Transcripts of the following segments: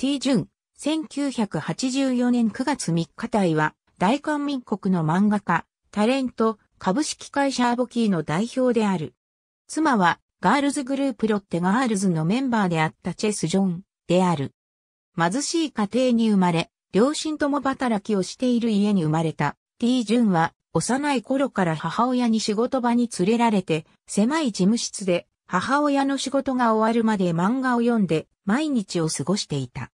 T 順、1984年9月3日隊は、大韓民国の漫画家、タレント、株式会社アボキーの代表である。妻は、ガールズグループロッテガールズのメンバーであったチェス・ジョンである。貧しい家庭に生まれ、両親とも働きをしている家に生まれた T・ ジュンは幼い頃から母親に仕事場に連れられて狭い事務室で母親の仕事が終わるまで漫画を読んで毎日を過ごしていた。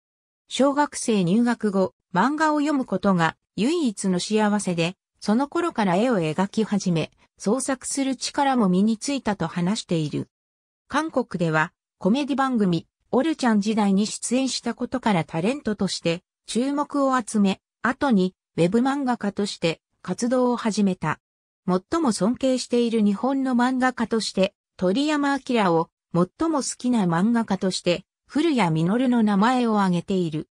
小学生入学後、漫画を読むことが唯一の幸せで、その頃から絵を描き始め、創作する力も身についたと話している。韓国ではコメディ番組、オルちゃん時代に出演したことからタレントとして注目を集め、後にウェブ漫画家として活動を始めた。最も尊敬している日本の漫画家として鳥山明を最も好きな漫画家として古谷実の名前を挙げている。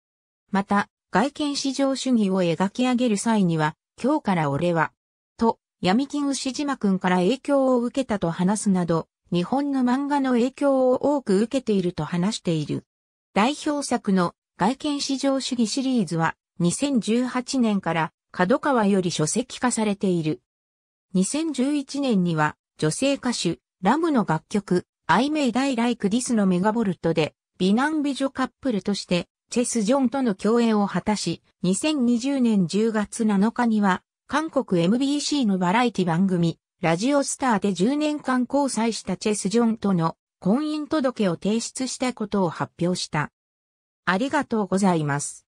また、外見至上主義を描き上げる際には、今日から俺は、と、闇金牛島くんから影響を受けたと話すなど、日本の漫画の影響を多く受けていると話している。代表作の外見至上主義シリーズは、2018年から角川より書籍化されている。2011年には、女性歌手、ラムの楽曲、I May Die Like This のメガボルトで、美男美女カップルとして、チェス・ジョンとの共演を果たし、2020年10月7日には、韓国 MBC のバラエティ番組、ラジオスターで10年間交際したチェス・ジョンとの婚姻届を提出したことを発表した。ありがとうございます。